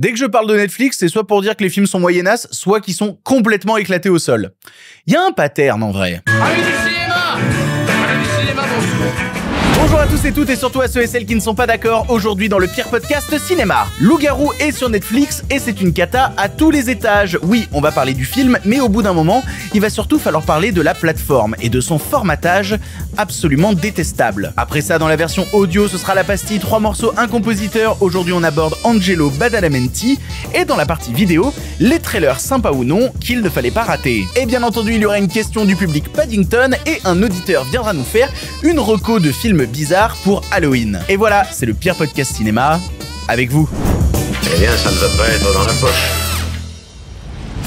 Dès que je parle de Netflix, c'est soit pour dire que les films sont moyennas, soit qu'ils sont complètement éclatés au sol. Il y a un pattern en vrai. Bonjour à tous et toutes et surtout à ceux et celles qui ne sont pas d'accord aujourd'hui dans le pire podcast cinéma. Loup-garou est sur Netflix et c'est une cata à tous les étages. Oui, on va parler du film, mais au bout d'un moment, il va surtout falloir parler de la plateforme et de son formatage absolument détestable. Après ça, dans la version audio, ce sera la pastille, trois morceaux, un compositeur. Aujourd'hui, on aborde Angelo Badalamenti et dans la partie vidéo, les trailers sympas ou non qu'il ne fallait pas rater. Et bien entendu, il y aura une question du public Paddington et un auditeur viendra nous faire une reco de film bizarre pour Halloween. Et voilà, c'est le pire podcast cinéma avec vous. Eh bien, ça ne va pas être dans la poche.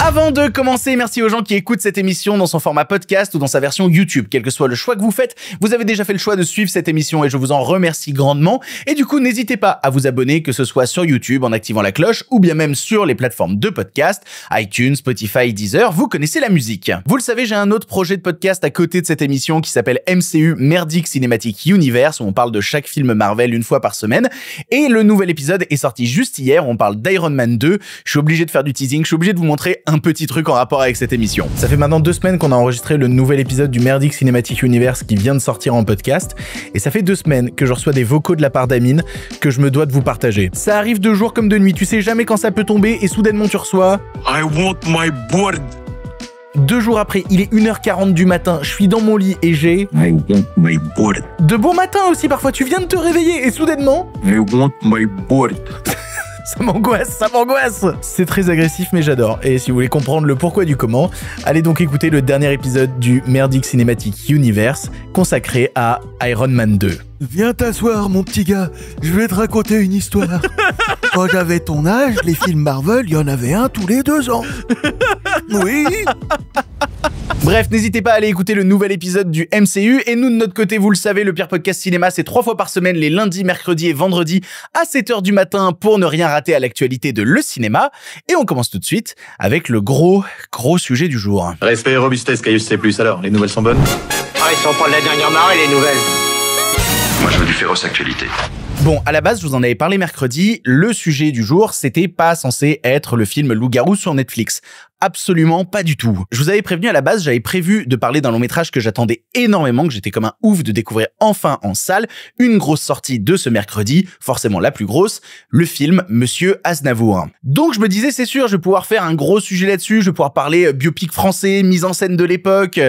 Avant de commencer, merci aux gens qui écoutent cette émission dans son format podcast ou dans sa version YouTube. Quel que soit le choix que vous faites, vous avez déjà fait le choix de suivre cette émission et je vous en remercie grandement. Et du coup, n'hésitez pas à vous abonner, que ce soit sur YouTube en activant la cloche ou bien même sur les plateformes de podcast, iTunes, Spotify, Deezer, vous connaissez la musique. Vous le savez, j'ai un autre projet de podcast à côté de cette émission qui s'appelle MCU Merdique Cinematic Universe où on parle de chaque film Marvel une fois par semaine. Et le nouvel épisode est sorti juste hier, on parle d'Iron Man 2. Je suis obligé de faire du teasing, je suis obligé de vous montrer un petit truc en rapport avec cette émission. Ça fait maintenant deux semaines qu'on a enregistré le nouvel épisode du Merdic Cinematic Universe qui vient de sortir en podcast, et ça fait deux semaines que je reçois des vocaux de la part d'Amine que je me dois de vous partager. Ça arrive de jour comme de nuit, tu sais jamais quand ça peut tomber, et soudainement tu reçois... I want my board deux jours après, il est 1h40 du matin, je suis dans mon lit et j'ai... I want my board. De bon matin aussi parfois, tu viens de te réveiller et soudainement... I want my board. ça m'angoisse, ça m'angoisse. C'est très agressif, mais j'adore. Et si vous voulez comprendre le pourquoi du comment, allez donc écouter le dernier épisode du Merdic Cinematic Universe consacré à Iron Man 2. Viens t'asseoir, mon petit gars. Je vais te raconter une histoire. Quand j'avais ton âge, les films Marvel, il y en avait un tous les deux ans. Oui. Bref, n'hésitez pas à aller écouter le nouvel épisode du MCU. Et nous, de notre côté, vous le savez, le pire podcast cinéma, c'est trois fois par semaine, les lundis, mercredis et vendredis, à 7h du matin, pour ne rien rater à l'actualité de le cinéma. Et on commence tout de suite avec le gros, gros sujet du jour. Respect et robustesse, c'est plus. Alors, les nouvelles sont bonnes Ah, ils sont pas de la dernière marée, les nouvelles. Moi, je veux du féroce actualité. Bon, à la base, je vous en avais parlé mercredi, le sujet du jour, c'était pas censé être le film Loup-garou sur Netflix. Absolument pas du tout. Je vous avais prévenu à la base, j'avais prévu de parler d'un long métrage que j'attendais énormément, que j'étais comme un ouf de découvrir enfin en salle, une grosse sortie de ce mercredi, forcément la plus grosse, le film Monsieur Aznavour. Donc je me disais, c'est sûr, je vais pouvoir faire un gros sujet là-dessus, je vais pouvoir parler biopic français, mise en scène de l'époque,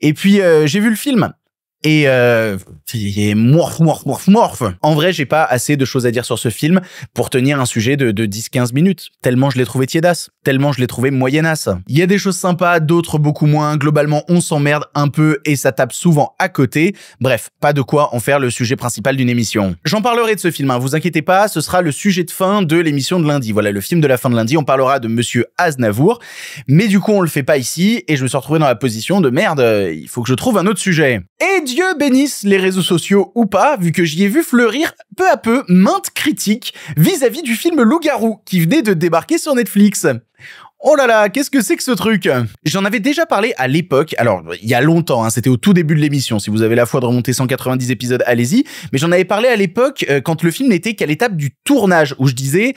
et puis euh, j'ai vu le film et euh, il morph, morph, En vrai, j'ai pas assez de choses à dire sur ce film pour tenir un sujet de, 10-15 minutes, tellement je l'ai trouvé tiédasse, tellement je l'ai trouvé moyennasse. Il y a des choses sympas, d'autres beaucoup moins. Globalement, on s'emmerde un peu et ça tape souvent à côté. Bref, pas de quoi en faire le sujet principal d'une émission. J'en parlerai de ce film, hein. vous inquiétez pas, ce sera le sujet de fin de l'émission de lundi. Voilà, le film de la fin de lundi, on parlera de Monsieur Aznavour, mais du coup, on le fait pas ici et je me suis retrouvé dans la position de merde, il faut que je trouve un autre sujet. Dieu bénisse les réseaux sociaux ou pas, vu que j'y ai vu fleurir peu à peu maintes critiques vis-à-vis du film Loup-garou qui venait de débarquer sur Netflix. Oh là là, qu'est-ce que c'est que ce truc J'en avais déjà parlé à l'époque, alors il y a longtemps, hein, c'était au tout début de l'émission, si vous avez la foi de remonter 190 épisodes, allez-y, mais j'en avais parlé à l'époque euh, quand le film n'était qu'à l'étape du tournage, où je disais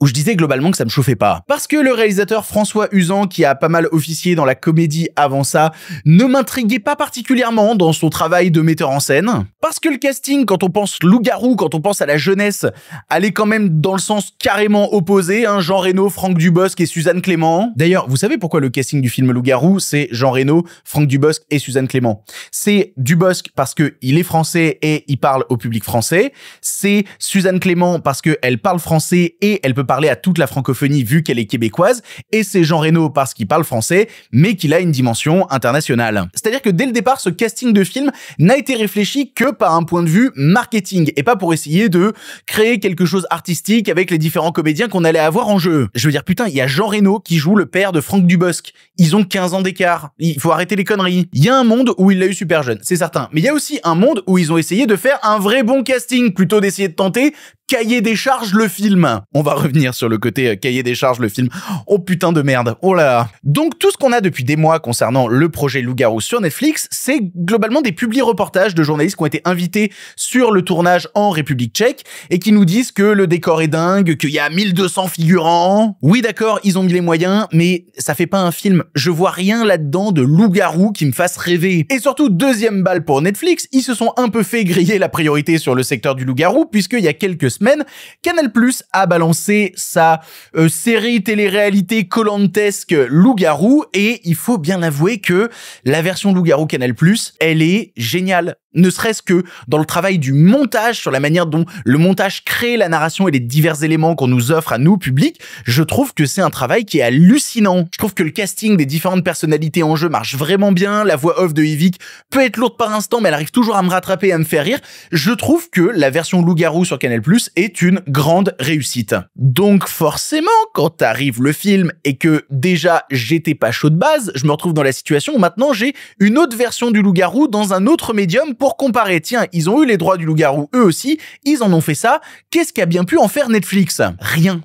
où je disais globalement que ça me chauffait pas. Parce que le réalisateur François Usan, qui a pas mal officié dans la comédie avant ça, ne m'intriguait pas particulièrement dans son travail de metteur en scène. Parce que le casting, quand on pense loup-garou, quand on pense à la jeunesse, allait quand même dans le sens carrément opposé, hein, Jean Reno, Franck Dubosc et Suzanne Clément. D'ailleurs, vous savez pourquoi le casting du film Loup-garou, c'est Jean Reno, Franck Dubosc et Suzanne Clément. C'est Dubosc parce que il est français et il parle au public français. C'est Suzanne Clément parce qu'elle parle français et elle peut parler à toute la francophonie vu qu'elle est québécoise, et c'est Jean Reno parce qu'il parle français, mais qu'il a une dimension internationale. C'est-à-dire que dès le départ, ce casting de film n'a été réfléchi que par un point de vue marketing, et pas pour essayer de créer quelque chose artistique avec les différents comédiens qu'on allait avoir en jeu. Je veux dire, putain, il y a Jean Reno qui joue le père de Franck Dubosc. Ils ont 15 ans d'écart. Il faut arrêter les conneries. Il y a un monde où il l'a eu super jeune, c'est certain. Mais il y a aussi un monde où ils ont essayé de faire un vrai bon casting plutôt d'essayer de tenter cahier des charges le film. On va revenir sur le côté euh, cahier des charges le film. Oh putain de merde. Oh là. Donc tout ce qu'on a depuis des mois concernant le projet Loup-garou sur Netflix, c'est globalement des publics reportages de journalistes qui ont été invités sur le tournage en République tchèque et qui nous disent que le décor est dingue, qu'il y a 1200 figurants. Oui d'accord, ils ont mis les moyens, mais ça fait pas un film. Je vois rien là-dedans de loup-garou qui me fasse rêver. Et surtout, deuxième balle pour Netflix, ils se sont un peu fait griller la priorité sur le secteur du loup-garou puisqu'il y a quelques semaine, Canal Plus a balancé sa euh, série télé-réalité colantesque Loup-Garou et il faut bien avouer que la version Loup-Garou Canal Plus, elle est géniale ne serait-ce que dans le travail du montage, sur la manière dont le montage crée la narration et les divers éléments qu'on nous offre à nous, public, je trouve que c'est un travail qui est hallucinant. Je trouve que le casting des différentes personnalités en jeu marche vraiment bien, la voix off de Yvick peut être lourde par instant, mais elle arrive toujours à me rattraper et à me faire rire. Je trouve que la version loup-garou sur Canal+, est une grande réussite. Donc forcément, quand arrive le film et que déjà j'étais pas chaud de base, je me retrouve dans la situation où maintenant j'ai une autre version du loup-garou dans un autre médium pour comparer. Tiens, ils ont eu les droits du loup-garou eux aussi, ils en ont fait ça. Qu'est-ce qu'a bien pu en faire Netflix Rien.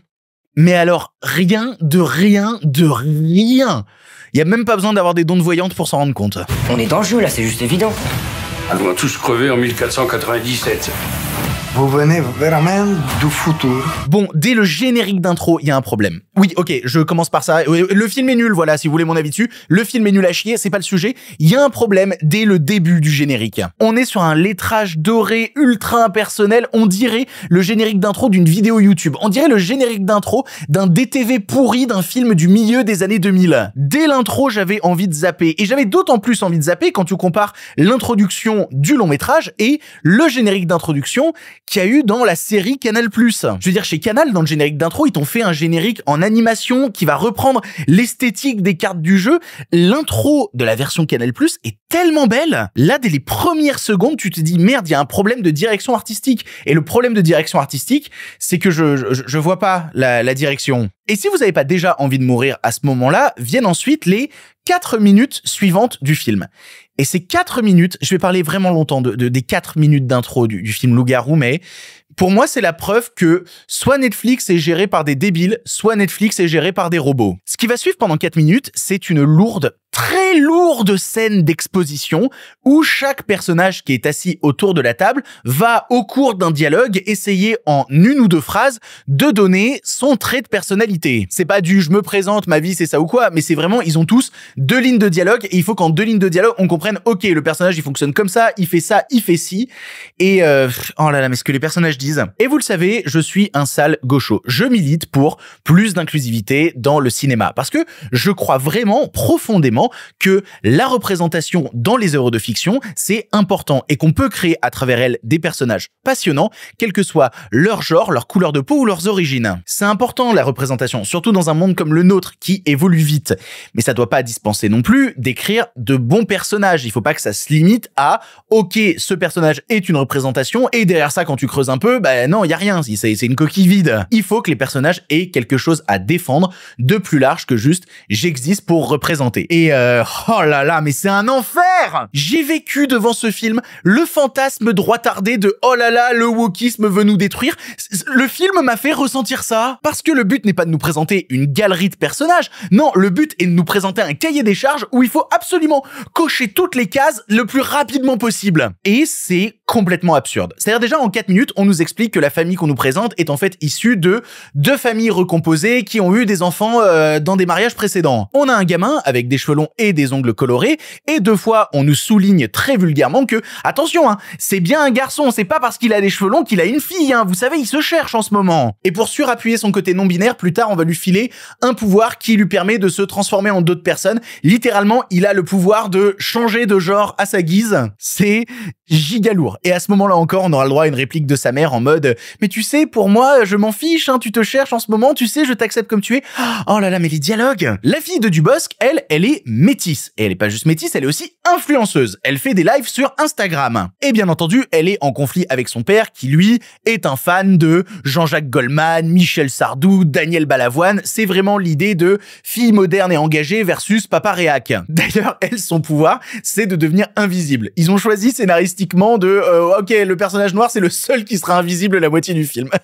Mais alors, rien de rien de rien. Il n'y a même pas besoin d'avoir des dons de voyante pour s'en rendre compte. On est dans le jeu là, c'est juste évident. On tous crever en 1497. Vous venez vraiment du futur. Bon, dès le générique d'intro, il y a un problème. Oui, ok, je commence par ça. Le film est nul, voilà, si vous voulez mon avis dessus. Le film est nul à chier, c'est pas le sujet. Il y a un problème dès le début du générique. On est sur un lettrage doré, ultra impersonnel. On dirait le générique d'intro d'une vidéo YouTube. On dirait le générique d'intro d'un DTV pourri d'un film du milieu des années 2000. Dès l'intro, j'avais envie de zapper. Et j'avais d'autant plus envie de zapper quand tu compares l'introduction du long métrage et le générique d'introduction qu'il y a eu dans la série Canal+. Je veux dire, chez Canal, dans le générique d'intro, ils t'ont fait un générique en animation qui va reprendre l'esthétique des cartes du jeu. L'intro de la version Canal+, est tellement belle. Là, dès les premières secondes, tu te dis, merde, il y a un problème de direction artistique. Et le problème de direction artistique, c'est que je, je, vois pas la, la direction. Et si vous n'avez pas déjà envie de mourir à ce moment-là, viennent ensuite les 4 minutes suivantes du film. Et ces quatre minutes, je vais parler vraiment longtemps de, des quatre minutes d'intro du, film Loup-garou, mais pour moi, c'est la preuve que soit Netflix est géré par des débiles, soit Netflix est géré par des robots. Ce qui va suivre pendant quatre minutes, c'est une lourde très lourde scène d'exposition où chaque personnage qui est assis autour de la table va au cours d'un dialogue essayer en une ou deux phrases de donner son trait de personnalité. C'est pas du je me présente, ma vie c'est ça ou quoi, mais c'est vraiment ils ont tous deux lignes de dialogue et il faut qu'en deux lignes de dialogue on comprenne ok le personnage il fonctionne comme ça, il fait ça, il fait ci et euh, oh là là mais ce que les personnages disent. Et vous le savez, je suis un sale gaucho. Je milite pour plus d'inclusivité dans le cinéma parce que je crois vraiment profondément que la représentation dans les œuvres de fiction, c'est important et qu'on peut créer à travers elle des personnages passionnants, quel que soit leur genre, leur couleur de peau ou leurs origines. C'est important la représentation, surtout dans un monde comme le nôtre qui évolue vite. Mais ça doit pas dispenser non plus d'écrire de bons personnages. Il faut pas que ça se limite à OK, ce personnage est une représentation et derrière ça quand tu creuses un peu, ben non, il y a rien, c'est une coquille vide. Il faut que les personnages aient quelque chose à défendre de plus large que juste j'existe pour représenter. Et euh, oh là là, mais c'est un enfer J'ai vécu devant ce film le fantasme droit tardé de oh là là, le wokisme veut nous détruire. Le film m'a fait ressentir ça. Parce que le but n'est pas de nous présenter une galerie de personnages. Non, le but est de nous présenter un cahier des charges où il faut absolument cocher toutes les cases le plus rapidement possible. Et c'est complètement absurde. C'est-à-dire déjà en 4 minutes, on nous explique que la famille qu'on nous présente est en fait issue de deux familles recomposées qui ont eu des enfants euh, dans des mariages précédents. On a un gamin avec des cheveux et des ongles colorés. Et deux fois, on nous souligne très vulgairement que, attention, hein, c'est bien un garçon, c'est pas parce qu'il a les cheveux longs qu'il a une fille, hein. vous savez, il se cherche en ce moment. Et pour surappuyer son côté non-binaire, plus tard, on va lui filer un pouvoir qui lui permet de se transformer en d'autres personnes. Littéralement, il a le pouvoir de changer de genre à sa guise. C'est giga Et à ce moment-là encore, on aura le droit à une réplique de sa mère en mode « Mais tu sais, pour moi, je m'en fiche, hein, tu te cherches en ce moment, tu sais, je t'accepte comme tu es. » Oh là là, mais les dialogues La fille de Dubosc, elle, elle est métisse. Et elle est pas juste métisse, elle est aussi influenceuse. Elle fait des lives sur Instagram. Et bien entendu, elle est en conflit avec son père qui, lui, est un fan de Jean-Jacques Goldman, Michel Sardou, Daniel Balavoine. C'est vraiment l'idée de fille moderne et engagée versus papa réac. D'ailleurs, elle, son pouvoir, c'est de devenir invisible. Ils ont choisi scénariste de euh, ok le personnage noir c'est le seul qui sera invisible la moitié du film.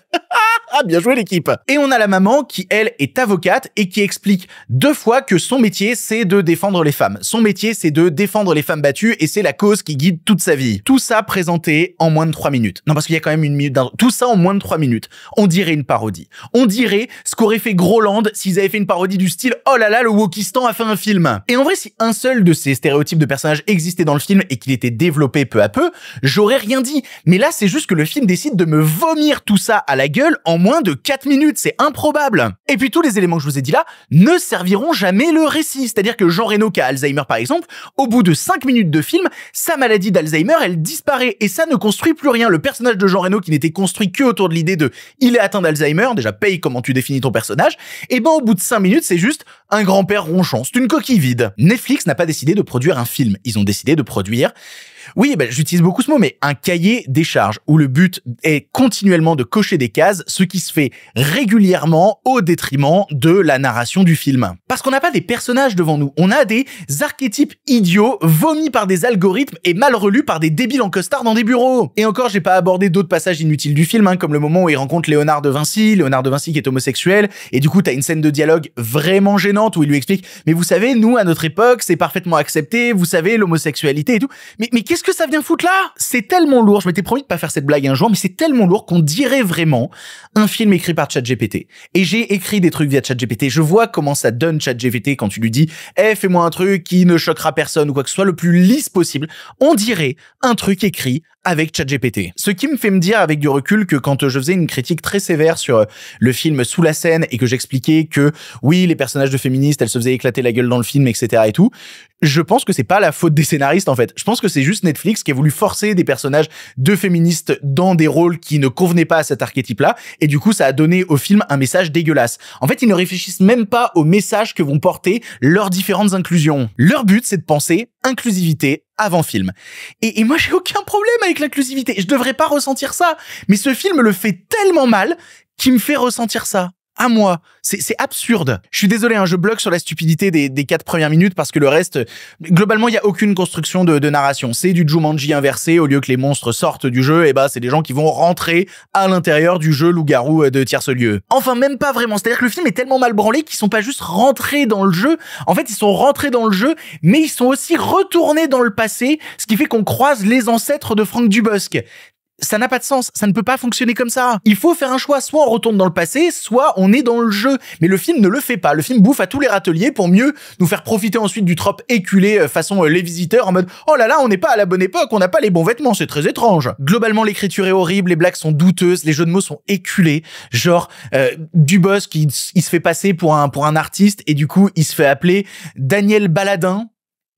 ah, bien joué l'équipe. Et on a la maman qui, elle, est avocate et qui explique deux fois que son métier, c'est de défendre les femmes. Son métier, c'est de défendre les femmes battues et c'est la cause qui guide toute sa vie. Tout ça présenté en moins de trois minutes. Non, parce qu'il y a quand même une minute Tout ça en moins de trois minutes. On dirait une parodie. On dirait ce qu'aurait fait Groland s'ils avaient fait une parodie du style « Oh là là, le Wokistan a fait un film ». Et en vrai, si un seul de ces stéréotypes de personnages existait dans le film et qu'il était développé peu à peu, j'aurais rien dit. Mais là, c'est juste que le film décide de me vomir tout ça à la gueule en moins de 4 minutes, c'est improbable. Et puis tous les éléments que je vous ai dit là ne serviront jamais le récit, c'est-à-dire que Jean Reno qui a Alzheimer par exemple, au bout de 5 minutes de film, sa maladie d'Alzheimer, elle disparaît et ça ne construit plus rien. Le personnage de Jean Reno qui n'était construit que autour de l'idée de il est atteint d'Alzheimer, déjà paye comment tu définis ton personnage, et ben au bout de 5 minutes, c'est juste un grand-père ronchant, C'est une coquille vide. Netflix n'a pas décidé de produire un film. Ils ont décidé de produire, oui, eh ben, j'utilise beaucoup ce mot, mais un cahier des charges où le but est continuellement de cocher des cases, ce qui se fait régulièrement au détriment de la narration du film. Parce qu'on n'a pas des personnages devant nous. On a des archétypes idiots, vomis par des algorithmes et mal relus par des débiles en costard dans des bureaux. Et encore, j'ai pas abordé d'autres passages inutiles du film, hein, comme le moment où il rencontre Léonard de Vinci, Léonard de Vinci qui est homosexuel, et du coup, t'as une scène de dialogue vraiment gênante où il lui explique mais vous savez nous à notre époque c'est parfaitement accepté vous savez l'homosexualité et tout mais qu'est-ce que ça vient foutre là c'est tellement lourd je m'étais promis de pas faire cette blague un jour mais c'est tellement lourd qu'on dirait vraiment un film écrit par ChatGPT et j'ai écrit des trucs via ChatGPT je vois comment ça donne ChatGPT quand tu lui dis eh fais-moi un truc qui ne choquera personne ou quoi que ce soit le plus lisse possible on dirait un truc écrit avec GPT Ce qui me fait me dire avec du recul que quand je faisais une critique très sévère sur euh, le film Sous la scène et que j'expliquais que oui, les personnages de féministes, elles se faisaient éclater la gueule dans le film, etc. et tout, je pense que c'est pas la faute des scénaristes en fait. Je pense que c'est juste Netflix qui a voulu forcer des personnages de féministes dans des rôles qui ne convenaient pas à cet archétype-là et du coup ça a donné au film un message dégueulasse. En fait, ils ne réfléchissent même pas au message que vont porter leurs différentes inclusions. Leur but, c'est de penser inclusivité avant film. Et, moi, j'ai aucun problème avec l'inclusivité. Je devrais pas ressentir ça. Mais ce film le fait tellement mal qu'il me fait ressentir ça à moi. C'est absurde. Je suis désolé, hein, je bloque sur la stupidité des, des, quatre premières minutes parce que le reste, globalement, il n'y a aucune construction de, narration. C'est du Jumanji inversé. Au lieu que les monstres sortent du jeu, et bah, c'est des gens qui vont rentrer à l'intérieur du jeu loup-garou euh, de tierce lieu. Enfin, même pas vraiment. C'est-à-dire que le film est tellement mal branlé qu'ils sont pas juste rentrés dans le jeu. En fait, ils sont rentrés dans le jeu, mais ils sont aussi retournés dans le passé, ce qui fait qu'on croise les ancêtres de Franck Dubosc ça n'a pas de sens, ça ne peut pas fonctionner comme ça. Il faut faire un choix, soit on retourne dans le passé, soit on est dans le jeu. Mais le film ne le fait pas, le film bouffe à tous les râteliers pour mieux nous faire profiter ensuite du trope éculé euh, façon euh, les visiteurs en mode « Oh là là, on n'est pas à la bonne époque, on n'a pas les bons vêtements, c'est très étrange ». Globalement, l'écriture est horrible, les blagues sont douteuses, les jeux de mots sont éculés, genre euh, qui il se fait passer pour un, pour un artiste et du coup, il se fait appeler Daniel Baladin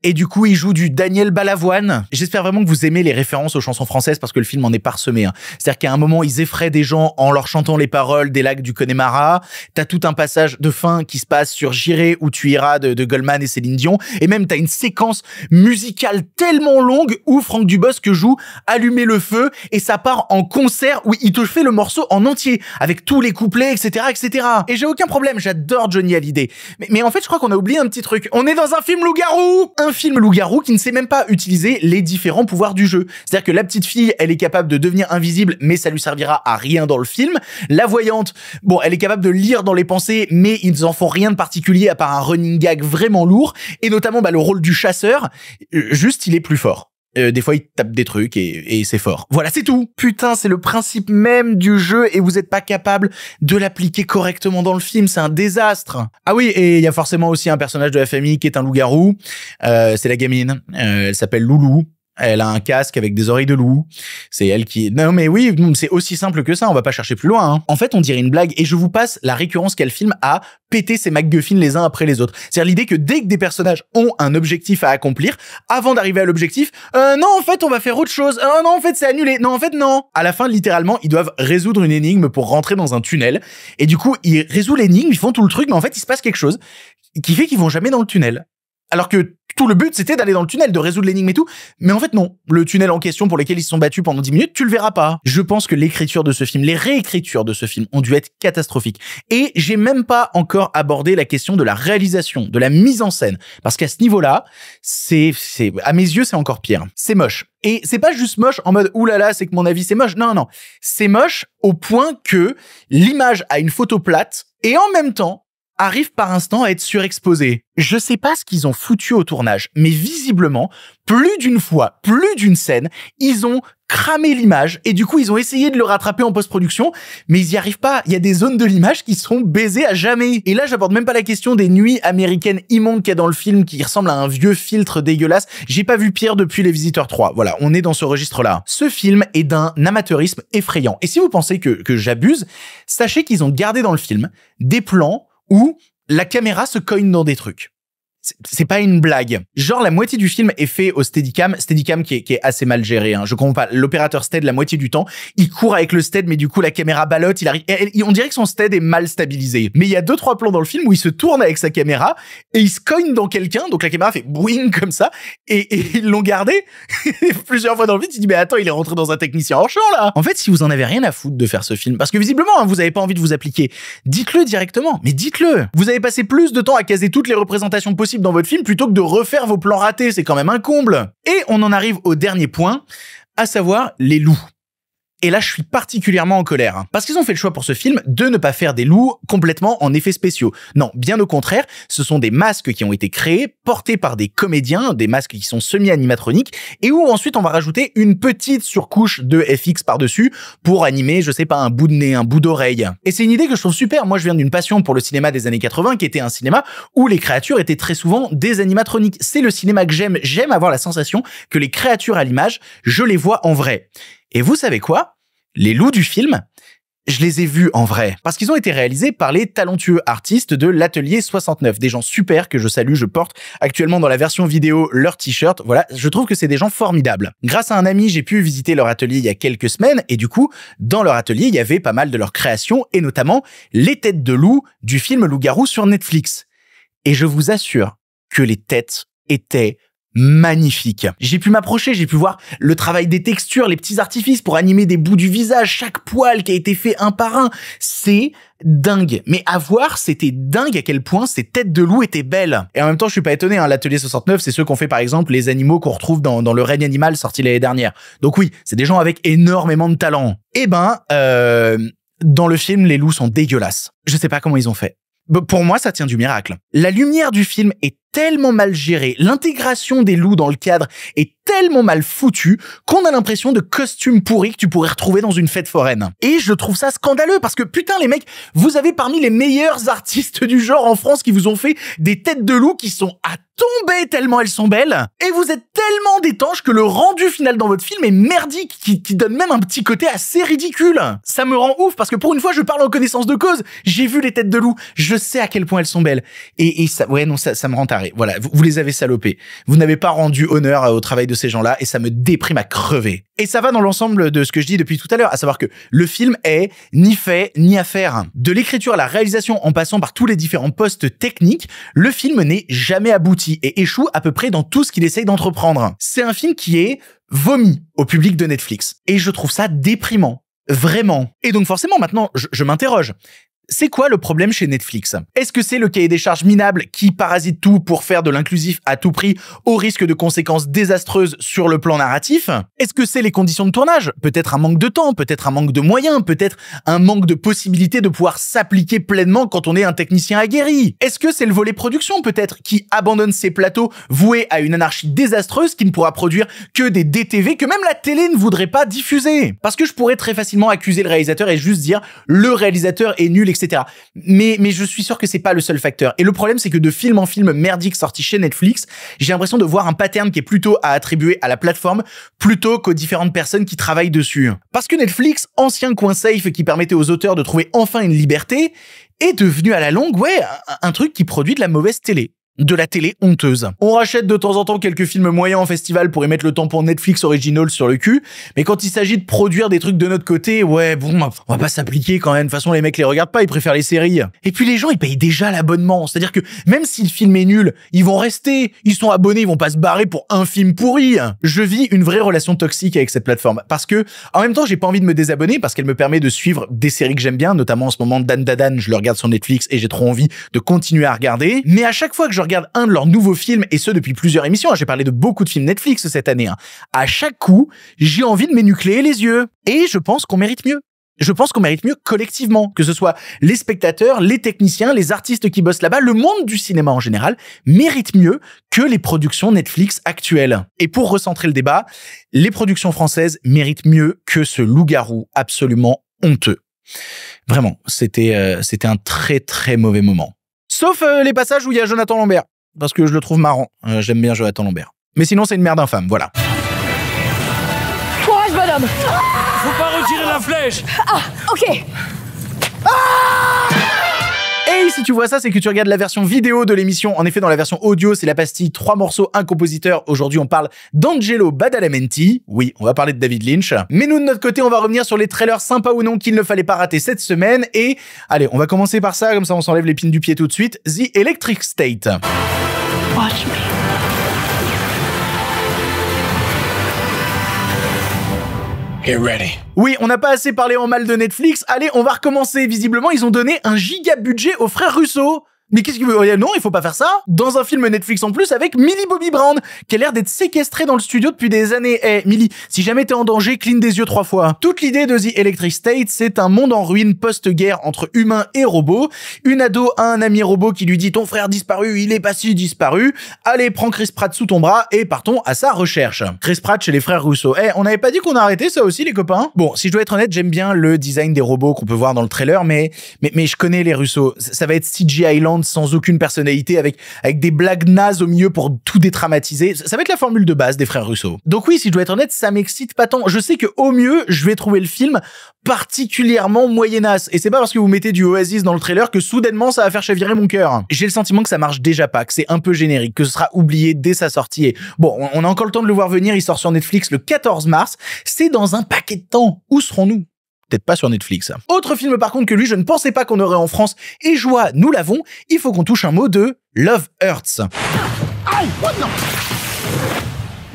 et du coup, il joue du Daniel Balavoine. J'espère vraiment que vous aimez les références aux chansons françaises parce que le film en est parsemé. Hein. C'est-à-dire qu'à un moment, ils effraient des gens en leur chantant les paroles des lacs du Connemara. T'as tout un passage de fin qui se passe sur J'irai où tu iras de, Goldman et Céline Dion. Et même, t'as une séquence musicale tellement longue où Franck Dubosc joue Allumer le feu et ça part en concert où il te fait le morceau en entier avec tous les couplets, etc., etc. Et j'ai aucun problème. J'adore Johnny Hallyday. mais en fait, je crois qu'on a oublié un petit truc. On est dans un film loup-garou! film loup-garou qui ne sait même pas utiliser les différents pouvoirs du jeu. C'est-à-dire que la petite fille, elle est capable de devenir invisible, mais ça lui servira à rien dans le film. La voyante, bon, elle est capable de lire dans les pensées, mais ils en font rien de particulier à part un running gag vraiment lourd. Et notamment, bah, le rôle du chasseur, euh, juste, il est plus fort. Euh, des fois, il tape des trucs et, c'est fort. Voilà, c'est tout. Putain, c'est le principe même du jeu et vous n'êtes pas capable de l'appliquer correctement dans le film. C'est un désastre. Ah oui, et il y a forcément aussi un personnage de la famille qui est un loup-garou. Euh, c'est la gamine. Euh, elle s'appelle Loulou elle a un casque avec des oreilles de loup. C'est elle qui. Non, mais oui, hmm, c'est aussi simple que ça. On va pas chercher plus loin. Hein. En fait, on dirait une blague. Et je vous passe la récurrence qu'elle filme à péter ses MacGuffins les uns après les autres. C'est-à-dire l'idée que dès que des personnages ont un objectif à accomplir, avant d'arriver à l'objectif, euh, non, en fait, on va faire autre chose. Euh, non, en fait, c'est annulé. Non, en fait, non. À la fin, littéralement, ils doivent résoudre une énigme pour rentrer dans un tunnel. Et du coup, ils résout l'énigme, ils font tout le truc, mais en fait, il se passe quelque chose qui fait qu'ils vont jamais dans le tunnel. Alors que tout le but, c'était d'aller dans le tunnel, de résoudre l'énigme et tout. Mais en fait, non. Le tunnel en question pour lequel ils se sont battus pendant 10 minutes, tu le verras pas. Je pense que l'écriture de ce film, les réécritures de ce film ont dû être catastrophiques. Et j'ai même pas encore abordé la question de la réalisation, de la mise en scène. Parce qu'à ce niveau-là, c'est, c'est, à mes yeux, c'est encore pire. C'est moche. Et c'est pas juste moche en mode là, c'est que mon avis c'est moche. Non, non, c'est moche au point que l'image a une photo plate et en même temps, arrive par instant à être surexposés. Je sais pas ce qu'ils ont foutu au tournage, mais visiblement, plus d'une fois, plus d'une scène, ils ont cramé l'image et du coup ils ont essayé de le rattraper en post-production mais ils y arrivent pas il y a des zones de l'image qui seront baisées à jamais et là j'aborde même pas la question des nuits américaines immondes qu'il y a dans le film qui ressemble à un vieux filtre dégueulasse j'ai pas vu Pierre depuis Les Visiteurs 3 voilà on est dans ce registre là ce film est d'un amateurisme effrayant et si vous pensez que, que j'abuse sachez qu'ils ont gardé dans le film des plans ou la caméra se cogne dans des trucs c'est pas une blague. Genre, la moitié du film est fait au Steadicam. Steadicam qui est, assez mal géré. Hein. Je comprends pas. L'opérateur Stead, la moitié du temps, il court avec le Stead, mais du coup, la caméra ballotte. Il arrive. on dirait que son Stead est mal stabilisé. Mais il y a deux, trois plans dans le film où il se tourne avec sa caméra et il se cogne dans quelqu'un. Donc la caméra fait bouing comme ça. Et, ils l'ont gardé. Plusieurs fois dans le film, il dit, mais attends, il est rentré dans un technicien hors champ, là. En fait, si vous en avez rien à foutre de faire ce film, parce que visiblement, hein, vous avez pas envie de vous appliquer, dites-le directement. Mais dites-le. Vous avez passé plus de temps à caser toutes les représentations possibles dans votre film plutôt que de refaire vos plans ratés. C'est quand même un comble. Et on en arrive au dernier point, à savoir les loups. Et là, je suis particulièrement en colère. Hein. parce qu'ils ont fait le choix pour ce film de ne pas faire des loups complètement en effets spéciaux. Non, bien au contraire, ce sont des masques qui ont été créés, portés par des comédiens, des masques qui sont semi-animatroniques, et où ensuite on va rajouter une petite surcouche de FX par-dessus pour animer, je sais pas, un bout de nez, un bout d'oreille. Et c'est une idée que je trouve super. Moi, je viens d'une passion pour le cinéma des années 80, qui était un cinéma où les créatures étaient très souvent des animatroniques. C'est le cinéma que j'aime. J'aime avoir la sensation que les créatures à l'image, je les vois en vrai. Et vous savez quoi Les loups du film, je les ai vus en vrai, parce qu'ils ont été réalisés par les talentueux artistes de l'atelier 69, des gens super que je salue, je porte actuellement dans la version vidéo leur t-shirt, voilà, je trouve que c'est des gens formidables. Grâce à un ami, j'ai pu visiter leur atelier il y a quelques semaines, et du coup, dans leur atelier, il y avait pas mal de leurs créations, et notamment les têtes de loups du film Loup-garou sur Netflix. Et je vous assure que les têtes étaient magnifique. J'ai pu m'approcher, j'ai pu voir le travail des textures, les petits artifices pour animer des bouts du visage, chaque poil qui a été fait un par un. C'est dingue. Mais à voir, c'était dingue à quel point ces têtes de loups étaient belles. Et en même temps, je suis pas étonné, hein, l'atelier 69, c'est ceux qu'on fait par exemple les animaux qu'on retrouve dans, le règne animal sorti l'année dernière. Donc oui, c'est des gens avec énormément de talent. Eh ben, euh, dans le film, les loups sont dégueulasses. Je sais pas comment ils ont fait. Pour moi, ça tient du miracle. La lumière du film est tellement mal géré, l'intégration des loups dans le cadre est tellement mal foutue qu'on a l'impression de costumes pourris que tu pourrais retrouver dans une fête foraine. Et je trouve ça scandaleux parce que putain les mecs, vous avez parmi les meilleurs artistes du genre en France qui vous ont fait des têtes de loups qui sont à tomber tellement elles sont belles et vous êtes tellement d'étanches que le rendu final dans votre film est merdique qui, donne même un petit côté assez ridicule. Ça me rend ouf parce que pour une fois je parle en connaissance de cause, j'ai vu les têtes de loups, je sais à quel point elles sont belles. Et, ça, ouais non ça, ça me rend voilà, vous, les avez salopés. Vous n'avez pas rendu honneur au travail de ces gens-là et ça me déprime à crever. Et ça va dans l'ensemble de ce que je dis depuis tout à l'heure, à savoir que le film est ni fait ni à faire. De l'écriture à la réalisation en passant par tous les différents postes techniques, le film n'est jamais abouti et échoue à peu près dans tout ce qu'il essaye d'entreprendre. C'est un film qui est vomi au public de Netflix. Et je trouve ça déprimant. Vraiment. Et donc forcément, maintenant, je m'interroge. C'est quoi le problème chez Netflix Est-ce que c'est le cahier des charges minable qui parasite tout pour faire de l'inclusif à tout prix au risque de conséquences désastreuses sur le plan narratif Est-ce que c'est les conditions de tournage Peut-être un manque de temps, peut-être un manque de moyens, peut-être un manque de possibilité de pouvoir s'appliquer pleinement quand on est un technicien aguerri Est-ce que c'est le volet production peut-être qui abandonne ses plateaux voués à une anarchie désastreuse qui ne pourra produire que des DTV que même la télé ne voudrait pas diffuser Parce que je pourrais très facilement accuser le réalisateur et juste dire le réalisateur est nul, etc. Mais, mais je suis sûr que c'est pas le seul facteur. Et le problème, c'est que de film en film merdique sorti chez Netflix, j'ai l'impression de voir un pattern qui est plutôt à attribuer à la plateforme plutôt qu'aux différentes personnes qui travaillent dessus. Parce que Netflix, ancien coin safe qui permettait aux auteurs de trouver enfin une liberté, est devenu à la longue, ouais, un truc qui produit de la mauvaise télé de la télé honteuse. On rachète de temps en temps quelques films moyens en festival pour y mettre le tampon Netflix original sur le cul, mais quand il s'agit de produire des trucs de notre côté, ouais, bon, on va pas s'appliquer quand même. De toute façon, les mecs les regardent pas, ils préfèrent les séries. Et puis les gens, ils payent déjà l'abonnement. C'est-à-dire que même si le film est nul, ils vont rester. Ils sont abonnés, ils vont pas se barrer pour un film pourri. Je vis une vraie relation toxique avec cette plateforme parce que, en même temps, j'ai pas envie de me désabonner parce qu'elle me permet de suivre des séries que j'aime bien, notamment en ce moment Dan Dadan, je le regarde sur Netflix et j'ai trop envie de continuer à regarder. Mais à chaque fois que je regarde un de leurs nouveaux films, et ce depuis plusieurs émissions, j'ai parlé de beaucoup de films Netflix cette année, hein. à chaque coup, j'ai envie de m'énucléer les yeux. Et je pense qu'on mérite mieux je pense qu'on mérite mieux collectivement, que ce soit les spectateurs, les techniciens, les artistes qui bossent là-bas, le monde du cinéma en général mérite mieux que les productions Netflix actuelles. Et pour recentrer le débat, les productions françaises méritent mieux que ce loup-garou absolument honteux. Vraiment, c'était euh, c'était un très très mauvais moment. Sauf euh, les passages où il y a Jonathan Lambert. Parce que je le trouve marrant. Euh, j'aime bien Jonathan Lambert. Mais sinon, c'est une merde infâme, voilà. Courage, bonhomme Faut pas retirer la flèche Ah, ok ah si tu vois ça, c'est que tu regardes la version vidéo de l'émission. En effet, dans la version audio, c'est la pastille, trois morceaux, un compositeur. Aujourd'hui, on parle d'Angelo Badalamenti. Oui, on va parler de David Lynch. Mais nous, de notre côté, on va revenir sur les trailers sympas ou non qu'il ne fallait pas rater cette semaine. Et allez, on va commencer par ça, comme ça on s'enlève l'épine du pied tout de suite. The Electric State. Oui, on n'a pas assez parlé en mal de Netflix. Allez, on va recommencer. Visiblement, ils ont donné un giga budget aux frères Russo. Mais qu'est-ce qu'il veut Non, il faut pas faire ça. Dans un film Netflix en plus avec Millie Bobby Brown, qui a l'air d'être séquestrée dans le studio depuis des années. Eh, Millie, si jamais t'es en danger, cligne des yeux trois fois. Toute l'idée de The Electric State, c'est un monde en ruine post-guerre entre humains et robots. Une ado a un ami robot qui lui dit ton frère disparu, il est pas si disparu. Allez, prends Chris Pratt sous ton bras et partons à sa recherche. Chris Pratt chez les frères Rousseau. Eh, on n'avait pas dit qu'on a arrêté ça aussi, les copains Bon, si je dois être honnête, j'aime bien le design des robots qu'on peut voir dans le trailer, mais, mais, je connais les Rousseau. Ça, va être CG Island sans aucune personnalité, avec, avec des blagues nazes au milieu pour tout détraumatiser. Ça, va être la formule de base des frères Russo. Donc oui, si je dois être honnête, ça m'excite pas tant. Je sais que au mieux, je vais trouver le film particulièrement moyenasse. Et c'est pas parce que vous mettez du Oasis dans le trailer que soudainement ça va faire chavirer mon cœur. J'ai le sentiment que ça marche déjà pas, que c'est un peu générique, que ce sera oublié dès sa sortie. bon, on a encore le temps de le voir venir, il sort sur Netflix le 14 mars. C'est dans un paquet de temps. Où serons-nous peut-être pas sur Netflix. Hein. Autre film par contre que lui je ne pensais pas qu'on aurait en France et joie, nous l'avons, il faut qu'on touche un mot de Love Hurts.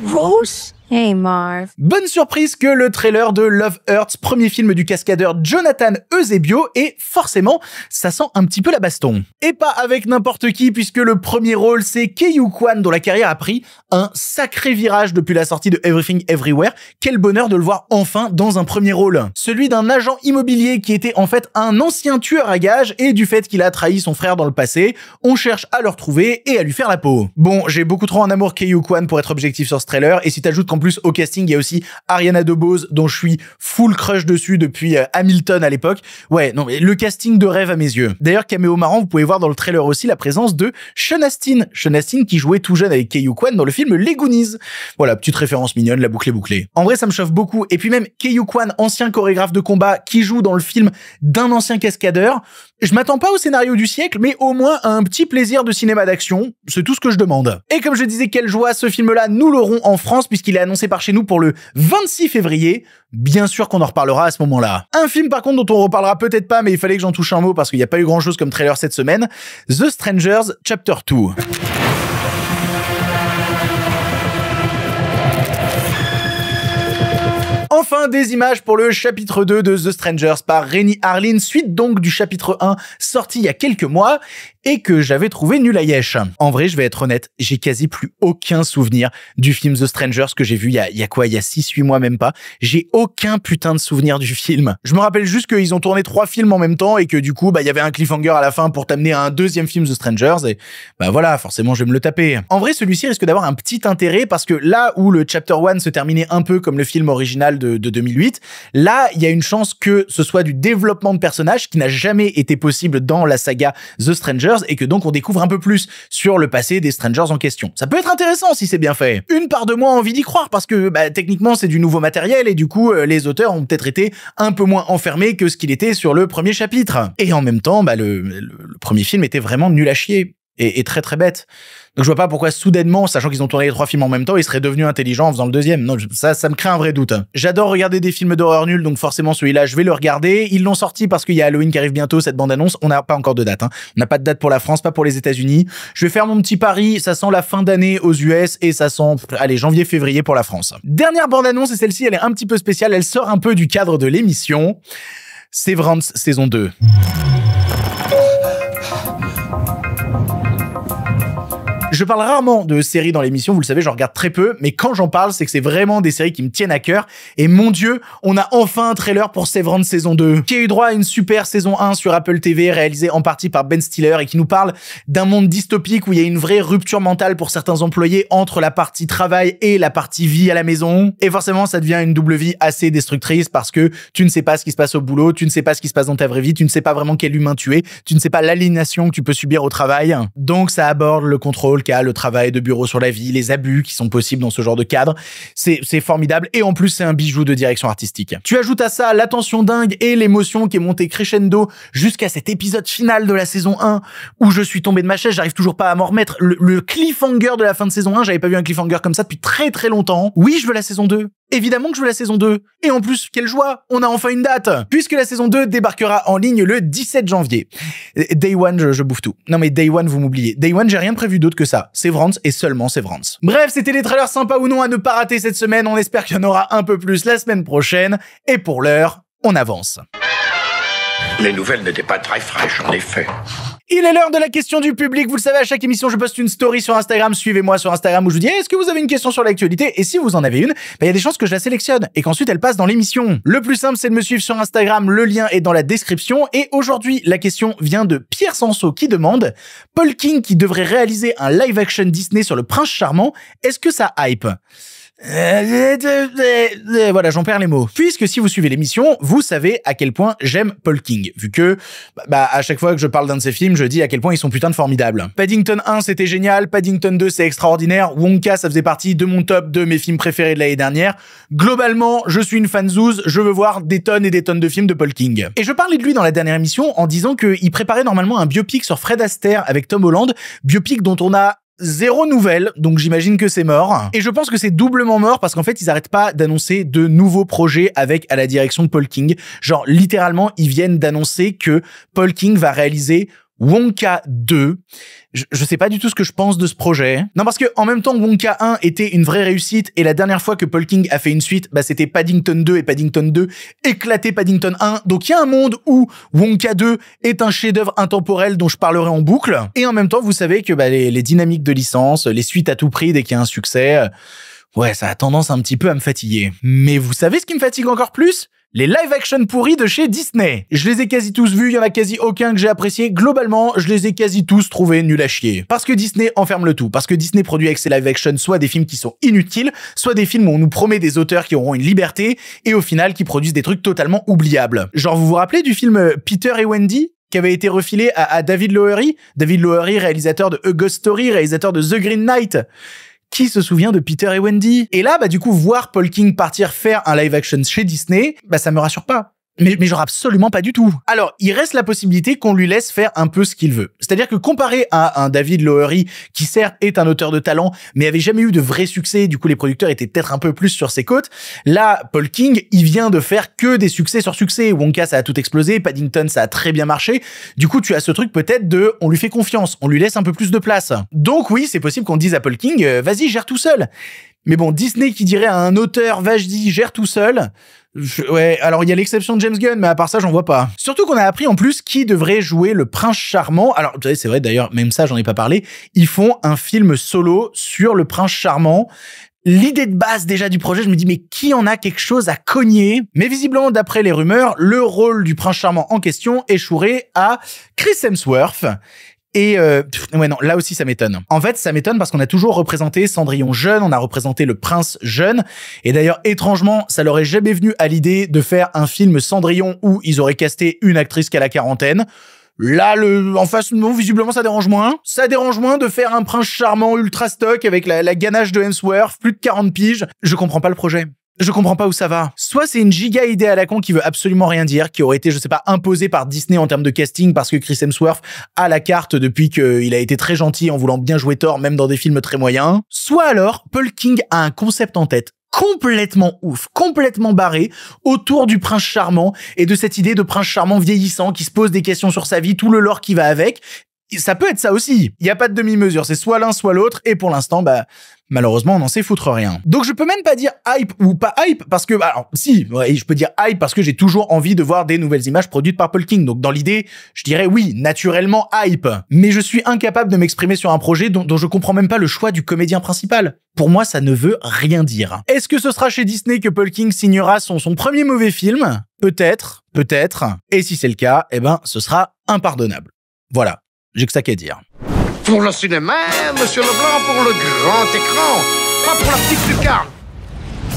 Rose Hey Marv. Bonne surprise que le trailer de Love Hurts, premier film du cascadeur Jonathan Eusebio, et forcément, ça sent un petit peu la baston. Et pas avec n'importe qui, puisque le premier rôle, c'est Keiyu Kwan, dont la carrière a pris un sacré virage depuis la sortie de Everything Everywhere. Quel bonheur de le voir enfin dans un premier rôle. Celui d'un agent immobilier qui était en fait un ancien tueur à gages, et du fait qu'il a trahi son frère dans le passé, on cherche à le retrouver et à lui faire la peau. Bon, j'ai beaucoup trop en amour Keiyu Kwan pour être objectif sur ce trailer, et si t'ajoutes qu'en plus, au casting, il y a aussi Ariana DeBose, dont je suis full crush dessus depuis euh, Hamilton à l'époque. Ouais, non, mais le casting de rêve à mes yeux. D'ailleurs, caméo marrant, vous pouvez voir dans le trailer aussi la présence de Sean Astin. Sean Astin qui jouait tout jeune avec Keiyu Kwan dans le film Les Goonies. Voilà, petite référence mignonne, la boucle est bouclée. En vrai, ça me chauffe beaucoup. Et puis même Keiyu Kwan, ancien chorégraphe de combat, qui joue dans le film d'un ancien cascadeur. Je m'attends pas au scénario du siècle, mais au moins à un petit plaisir de cinéma d'action. C'est tout ce que je demande. Et comme je disais, quelle joie, ce film-là, nous l'aurons en France puisqu'il est par chez nous pour le 26 février. Bien sûr qu'on en reparlera à ce moment-là. Un film par contre dont on reparlera peut-être pas, mais il fallait que j'en touche un mot parce qu'il n'y a pas eu grand-chose comme trailer cette semaine. The Strangers Chapter 2. Enfin, des images pour le chapitre 2 de The Strangers par Rennie Harlin, suite donc du chapitre 1 sorti il y a quelques mois et que j'avais trouvé nul à Yesh. En vrai, je vais être honnête, j'ai quasi plus aucun souvenir du film The Strangers que j'ai vu il y a, quoi, il y a 6-8 mois même pas. J'ai aucun putain de souvenir du film. Je me rappelle juste qu'ils ont tourné trois films en même temps et que du coup, bah, il y avait un cliffhanger à la fin pour t'amener à un deuxième film The Strangers et bah voilà, forcément, je vais me le taper. En vrai, celui-ci risque d'avoir un petit intérêt parce que là où le chapter 1 se terminait un peu comme le film original de, de 2008, là, il y a une chance que ce soit du développement de personnages qui n'a jamais été possible dans la saga The Strangers et que donc on découvre un peu plus sur le passé des Strangers en question. Ça peut être intéressant si c'est bien fait. Une part de moi a envie d'y croire parce que bah, techniquement c'est du nouveau matériel et du coup euh, les auteurs ont peut-être été un peu moins enfermés que ce qu'il était sur le premier chapitre. Et en même temps, bah, le, premier film était vraiment nul à chier et très très bête. Donc je vois pas pourquoi soudainement, sachant qu'ils ont tourné les trois films en même temps, ils seraient devenus intelligents en faisant le deuxième. Non, ça, ça me crée un vrai doute. J'adore regarder des films d'horreur nuls, donc forcément celui-là, je vais le regarder. Ils l'ont sorti parce qu'il y a Halloween qui arrive bientôt, cette bande-annonce. On n'a pas encore de date. Hein. On n'a pas de date pour la France, pas pour les États-Unis. Je vais faire mon petit pari. Ça sent la fin d'année aux US et ça sent, allez, janvier-février pour la France. Dernière bande-annonce et celle-ci, elle est un petit peu spéciale. Elle sort un peu du cadre de l'émission. Severance saison 2. je parle rarement de séries dans l'émission, vous le savez, j'en regarde très peu, mais quand j'en parle, c'est que c'est vraiment des séries qui me tiennent à cœur. Et mon dieu, on a enfin un trailer pour Severance saison 2, qui a eu droit à une super saison 1 sur Apple TV, réalisée en partie par Ben Stiller et qui nous parle d'un monde dystopique où il y a une vraie rupture mentale pour certains employés entre la partie travail et la partie vie à la maison. Et forcément, ça devient une double vie assez destructrice parce que tu ne sais pas ce qui se passe au boulot, tu ne sais pas ce qui se passe dans ta vraie vie, tu ne sais pas vraiment quel humain tu es, tu ne sais pas l'aliénation que tu peux subir au travail. Donc ça aborde le contrôle, le travail de bureau sur la vie, les abus qui sont possibles dans ce genre de cadre. C'est formidable et en plus c'est un bijou de direction artistique. Tu ajoutes à ça l'attention dingue et l'émotion qui est montée crescendo jusqu'à cet épisode final de la saison 1 où je suis tombé de ma chaise, j'arrive toujours pas à m'en remettre. Le, le cliffhanger de la fin de saison 1, j'avais pas vu un cliffhanger comme ça depuis très très longtemps. Oui, je veux la saison 2. Évidemment que je veux la saison 2. Et en plus, quelle joie, on a enfin une date, puisque la saison 2 débarquera en ligne le 17 janvier. Day One, je, bouffe tout. Non mais Day 1, vous m'oubliez. Day One, j'ai rien prévu d'autre que ça. Severance et seulement Severance. Bref, c'était les trailers sympas ou non à ne pas rater cette semaine. On espère qu'il y en aura un peu plus la semaine prochaine. Et pour l'heure, on avance. Les nouvelles n'étaient pas très fraîches, en effet. Il est l'heure de la question du public. Vous le savez, à chaque émission, je poste une story sur Instagram. Suivez-moi sur Instagram où je vous dis est-ce que vous avez une question sur l'actualité Et si vous en avez une, ben, il y a des chances que je la sélectionne et qu'ensuite elle passe dans l'émission. Le plus simple, c'est de me suivre sur Instagram. Le lien est dans la description. Et aujourd'hui, la question vient de Pierre Sanso qui demande Paul King qui devrait réaliser un live action Disney sur le prince charmant, est-ce que ça hype euh, voilà, j'en perds les mots. Puisque si vous suivez l'émission, vous savez à quel point j'aime Paul King, vu que bah, bah, à chaque fois que je parle d'un de ses films, je dis à quel point ils sont putain de formidables. Paddington 1, c'était génial, Paddington 2, c'est extraordinaire, Wonka, ça faisait partie de mon top de mes films préférés de l'année dernière. Globalement, je suis une fanzouze, je veux voir des tonnes et des tonnes de films de Paul King. Et je parlais de lui dans la dernière émission en disant qu'il préparait normalement un biopic sur Fred Astaire avec Tom Holland, biopic dont on a Zéro nouvelle, donc j'imagine que c'est mort. Et je pense que c'est doublement mort parce qu'en fait, ils n'arrêtent pas d'annoncer de nouveaux projets avec à la direction de Paul King. Genre, littéralement, ils viennent d'annoncer que Paul King va réaliser Wonka 2. Je, ne sais pas du tout ce que je pense de ce projet. Non, parce que en même temps, Wonka 1 était une vraie réussite et la dernière fois que Paul King a fait une suite, bah, c'était Paddington 2 et Paddington 2 éclaté Paddington 1. Donc il y a un monde où Wonka 2 est un chef-d'œuvre intemporel dont je parlerai en boucle. Et en même temps, vous savez que bah, les, les dynamiques de licence, les suites à tout prix dès qu'il y a un succès, euh, ouais, ça a tendance un petit peu à me fatiguer. Mais vous savez ce qui me fatigue encore plus les live-action pourris de chez Disney. Je les ai quasi tous vus, il y en a quasi aucun que j'ai apprécié. Globalement, je les ai quasi tous trouvés nuls à chier. Parce que Disney enferme le tout. Parce que Disney produit avec ses live-action soit des films qui sont inutiles, soit des films où on nous promet des auteurs qui auront une liberté et au final qui produisent des trucs totalement oubliables. Genre, vous vous rappelez du film euh, Peter et Wendy qui avait été refilé à, à David Lowery David Lowery, réalisateur de A Ghost Story, réalisateur de The Green Knight qui se souvient de Peter et Wendy Et là, bah du coup, voir Paul King partir faire un live action chez Disney, bah ça me rassure pas. Mais, mais genre absolument pas du tout. Alors, il reste la possibilité qu'on lui laisse faire un peu ce qu'il veut. C'est-à-dire que comparé à un David Lowery, qui certes est un auteur de talent, mais avait jamais eu de vrai succès, du coup les producteurs étaient peut-être un peu plus sur ses côtes, là, Paul King, il vient de faire que des succès sur succès. Wonka, ça a tout explosé, Paddington, ça a très bien marché. Du coup, tu as ce truc peut-être de, on lui fait confiance, on lui laisse un peu plus de place. Donc oui, c'est possible qu'on dise à Paul King, euh, vas-y, gère tout seul. Mais bon, Disney qui dirait à un auteur, vache dit, gère tout seul. ouais, alors il y a l'exception de James Gunn, mais à part ça, j'en vois pas. Surtout qu'on a appris en plus qui devrait jouer le prince charmant. Alors, vous savez, c'est vrai d'ailleurs, même ça, j'en ai pas parlé. Ils font un film solo sur le prince charmant. L'idée de base déjà du projet, je me dis mais qui en a quelque chose à cogner Mais visiblement, d'après les rumeurs, le rôle du prince charmant en question échouerait à Chris Hemsworth, et euh, ouais non, là aussi ça m'étonne. En fait, ça m'étonne parce qu'on a toujours représenté Cendrillon jeune, on a représenté le prince jeune. Et d'ailleurs, étrangement, ça leur est jamais venu à l'idée de faire un film Cendrillon où ils auraient casté une actrice a la quarantaine. Là, le, en face, non, visiblement, ça dérange moins. Ça dérange moins de faire un prince charmant ultra stock avec la, ganache de Hemsworth, plus de 40 piges. Je comprends pas le projet. Je comprends pas où ça va. Soit c'est une giga idée à la con qui veut absolument rien dire, qui aurait été, je sais pas, imposée par Disney en termes de casting parce que Chris Hemsworth a la carte depuis qu'il a été très gentil en voulant bien jouer Thor, même dans des films très moyens. Soit alors, Paul King a un concept en tête complètement ouf, complètement barré autour du prince charmant et de cette idée de prince charmant vieillissant qui se pose des questions sur sa vie, tout le lore qui va avec. Ça peut être ça aussi. Il y a pas de demi-mesure. C'est soit l'un, soit l'autre. Et pour l'instant, bah, malheureusement, on n'en sait foutre rien. Donc je peux même pas dire hype ou pas hype parce que, alors si, je peux dire hype parce que j'ai toujours envie de voir des nouvelles images produites par Paul King. Donc dans l'idée, je dirais oui, naturellement hype. Mais je suis incapable de m'exprimer sur un projet dont, je comprends même pas le choix du comédien principal. Pour moi, ça ne veut rien dire. Est-ce que ce sera chez Disney que Paul King signera son, son premier mauvais film Peut-être, peut-être. Et si c'est le cas, eh ben, ce sera impardonnable. Voilà, j'ai que ça qu'à dire. Pour le cinéma, monsieur Leblanc, pour le grand écran, pas pour la petite lucarne.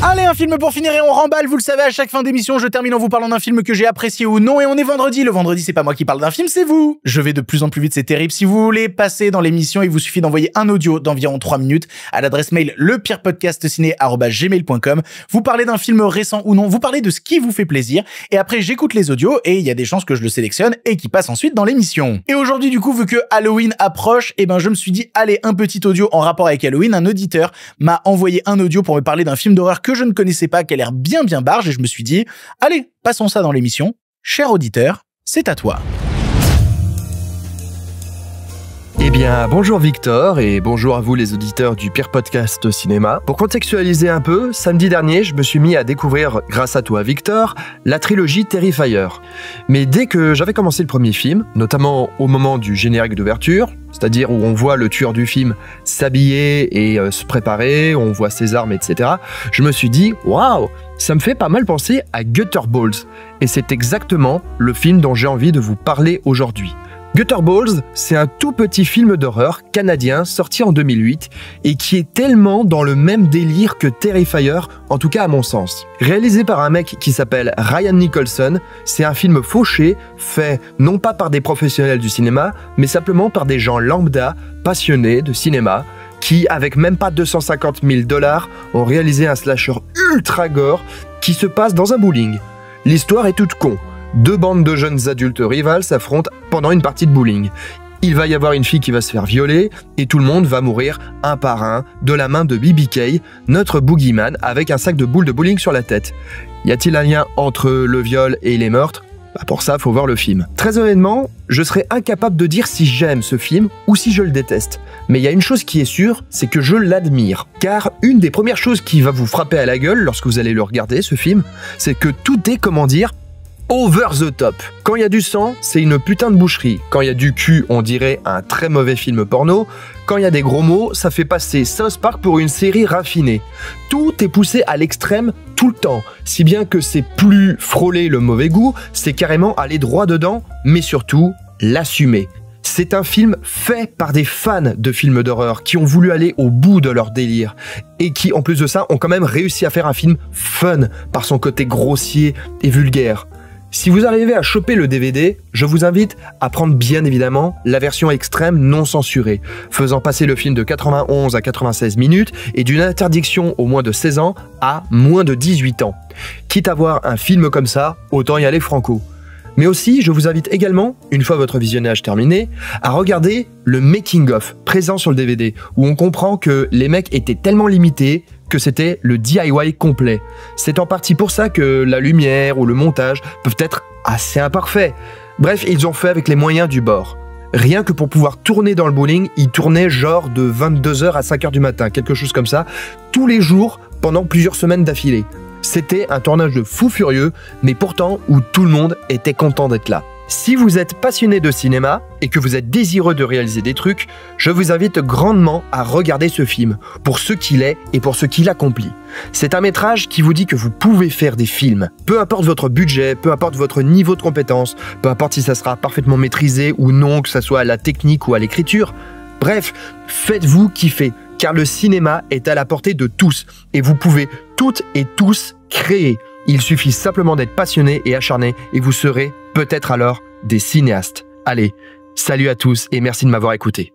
Allez, un film pour finir et on remballe, vous le savez, à chaque fin d'émission, je termine en vous parlant d'un film que j'ai apprécié ou non, et on est vendredi. Le vendredi, c'est pas moi qui parle d'un film, c'est vous. Je vais de plus en plus vite, c'est terrible. Si vous voulez passer dans l'émission, il vous suffit d'envoyer un audio d'environ 3 minutes à l'adresse mail lepirepodcastciné.com. Vous parlez d'un film récent ou non, vous parlez de ce qui vous fait plaisir, et après j'écoute les audios, et il y a des chances que je le sélectionne et qu'il passe ensuite dans l'émission. Et aujourd'hui, du coup, vu que Halloween approche, et eh ben, je me suis dit, allez, un petit audio en rapport avec Halloween. Un auditeur m'a envoyé un audio pour me parler d'un film d'horreur que je ne connaissais pas, qu'elle a l'air bien bien barge, et je me suis dit, allez, passons ça dans l'émission. Cher auditeur, c'est à toi. Eh bien, bonjour Victor et bonjour à vous les auditeurs du pire podcast cinéma. Pour contextualiser un peu, samedi dernier, je me suis mis à découvrir, grâce à toi Victor, la trilogie Terrifier. Mais dès que j'avais commencé le premier film, notamment au moment du générique d'ouverture, c'est-à-dire où on voit le tueur du film s'habiller et euh, se préparer, on voit ses armes, etc., je me suis dit, waouh, ça me fait pas mal penser à Gutterballs. Et c'est exactement le film dont j'ai envie de vous parler aujourd'hui. Gutterballs, c'est un tout petit film d'horreur canadien sorti en 2008 et qui est tellement dans le même délire que Terrifier, en tout cas à mon sens. Réalisé par un mec qui s'appelle Ryan Nicholson, c'est un film fauché, fait non pas par des professionnels du cinéma, mais simplement par des gens lambda, passionnés de cinéma, qui, avec même pas 250 000 dollars, ont réalisé un slasher ultra gore qui se passe dans un bowling. L'histoire est toute con. Deux bandes de jeunes adultes rivales s'affrontent pendant une partie de bowling. Il va y avoir une fille qui va se faire violer et tout le monde va mourir un par un de la main de BBK, notre boogeyman avec un sac de boules de bowling sur la tête. Y a-t-il un lien entre le viol et les meurtres bah Pour ça, faut voir le film. Très honnêtement, je serais incapable de dire si j'aime ce film ou si je le déteste. Mais il y a une chose qui est sûre, c'est que je l'admire. Car une des premières choses qui va vous frapper à la gueule lorsque vous allez le regarder, ce film, c'est que tout est, comment dire, over the top. Quand il y a du sang, c'est une putain de boucherie. Quand il y a du cul, on dirait un très mauvais film porno. Quand il y a des gros mots, ça fait passer South Park pour une série raffinée. Tout est poussé à l'extrême tout le temps, si bien que c'est plus frôler le mauvais goût, c'est carrément aller droit dedans, mais surtout l'assumer. C'est un film fait par des fans de films d'horreur qui ont voulu aller au bout de leur délire et qui, en plus de ça, ont quand même réussi à faire un film fun par son côté grossier et vulgaire. Si vous arrivez à choper le DVD, je vous invite à prendre bien évidemment la version extrême non censurée, faisant passer le film de 91 à 96 minutes et d'une interdiction au moins de 16 ans à moins de 18 ans. Quitte à voir un film comme ça, autant y aller franco. Mais aussi, je vous invite également, une fois votre visionnage terminé, à regarder le making-of présent sur le DVD, où on comprend que les mecs étaient tellement limités que c'était le DIY complet. C'est en partie pour ça que la lumière ou le montage peuvent être assez imparfaits. Bref, ils ont fait avec les moyens du bord. Rien que pour pouvoir tourner dans le bowling, ils tournaient genre de 22h à 5h du matin, quelque chose comme ça, tous les jours pendant plusieurs semaines d'affilée. C'était un tournage de fou furieux, mais pourtant où tout le monde était content d'être là. Si vous êtes passionné de cinéma et que vous êtes désireux de réaliser des trucs, je vous invite grandement à regarder ce film, pour ce qu'il est et pour ce qu'il accomplit. C'est un métrage qui vous dit que vous pouvez faire des films. Peu importe votre budget, peu importe votre niveau de compétence, peu importe si ça sera parfaitement maîtrisé ou non, que ça soit à la technique ou à l'écriture. Bref, faites-vous kiffer, car le cinéma est à la portée de tous, et vous pouvez toutes et tous créer. Il suffit simplement d'être passionné et acharné et vous serez peut-être alors des cinéastes. Allez, salut à tous et merci de m'avoir écouté.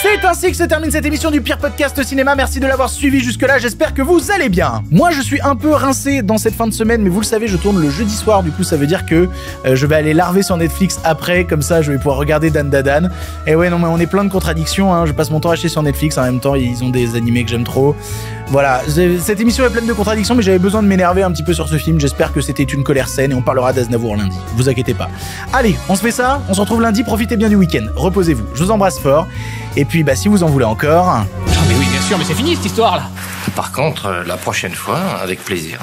C'est ainsi que se termine cette émission du pire podcast cinéma. Merci de l'avoir suivi jusque-là. J'espère que vous allez bien. Moi, je suis un peu rincé dans cette fin de semaine, mais vous le savez, je tourne le jeudi soir. Du coup, ça veut dire que euh, je vais aller larver sur Netflix après. Comme ça, je vais pouvoir regarder Dan Dadan. Et eh ouais, non, mais on est plein de contradictions. Hein. Je passe mon temps à acheter sur Netflix. En même temps, ils ont des animés que j'aime trop. Voilà, cette émission est pleine de contradictions, mais j'avais besoin de m'énerver un petit peu sur ce film. J'espère que c'était une colère saine et on parlera d'Aznavour lundi. Vous inquiétez pas. Allez, on se fait ça, on se retrouve lundi, profitez bien du week-end, reposez-vous. Je vous embrasse fort. Et puis, bah, si vous en voulez encore. Ah mais oui, bien sûr, mais c'est fini cette histoire là. Par contre, euh, la prochaine fois, avec plaisir.